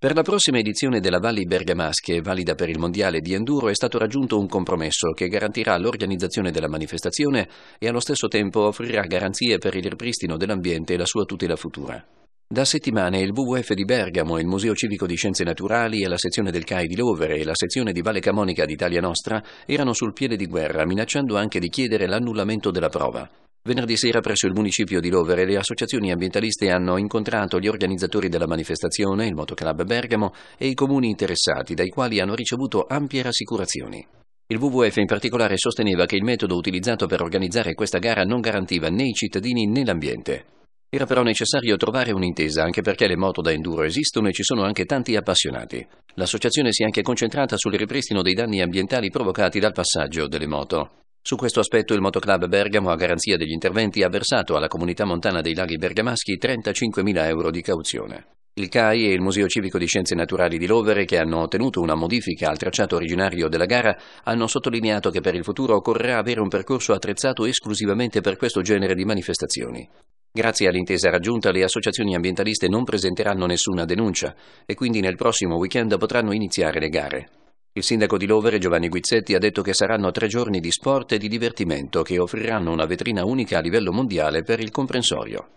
Per la prossima edizione della Valli Bergamasche, valida per il Mondiale di Enduro, è stato raggiunto un compromesso che garantirà l'organizzazione della manifestazione e allo stesso tempo offrirà garanzie per il ripristino dell'ambiente e la sua tutela futura. Da settimane il WWF di Bergamo, il Museo Civico di Scienze Naturali e la sezione del CAI di Lovere e la sezione di Valle Camonica d'Italia Nostra erano sul piede di guerra, minacciando anche di chiedere l'annullamento della prova. Venerdì sera presso il municipio di Lovere le associazioni ambientaliste hanno incontrato gli organizzatori della manifestazione, il Motoclub Bergamo e i comuni interessati, dai quali hanno ricevuto ampie rassicurazioni. Il WWF in particolare sosteneva che il metodo utilizzato per organizzare questa gara non garantiva né i cittadini né l'ambiente. Era però necessario trovare un'intesa, anche perché le moto da enduro esistono e ci sono anche tanti appassionati. L'associazione si è anche concentrata sul ripristino dei danni ambientali provocati dal passaggio delle moto. Su questo aspetto il Motoclub Bergamo, a garanzia degli interventi, ha versato alla comunità montana dei laghi bergamaschi 35.000 euro di cauzione. Il CAI e il Museo Civico di Scienze Naturali di Lovere, che hanno ottenuto una modifica al tracciato originario della gara, hanno sottolineato che per il futuro occorrerà avere un percorso attrezzato esclusivamente per questo genere di manifestazioni. Grazie all'intesa raggiunta le associazioni ambientaliste non presenteranno nessuna denuncia e quindi nel prossimo weekend potranno iniziare le gare. Il sindaco di Lovere Giovanni Guizzetti ha detto che saranno tre giorni di sport e di divertimento che offriranno una vetrina unica a livello mondiale per il comprensorio.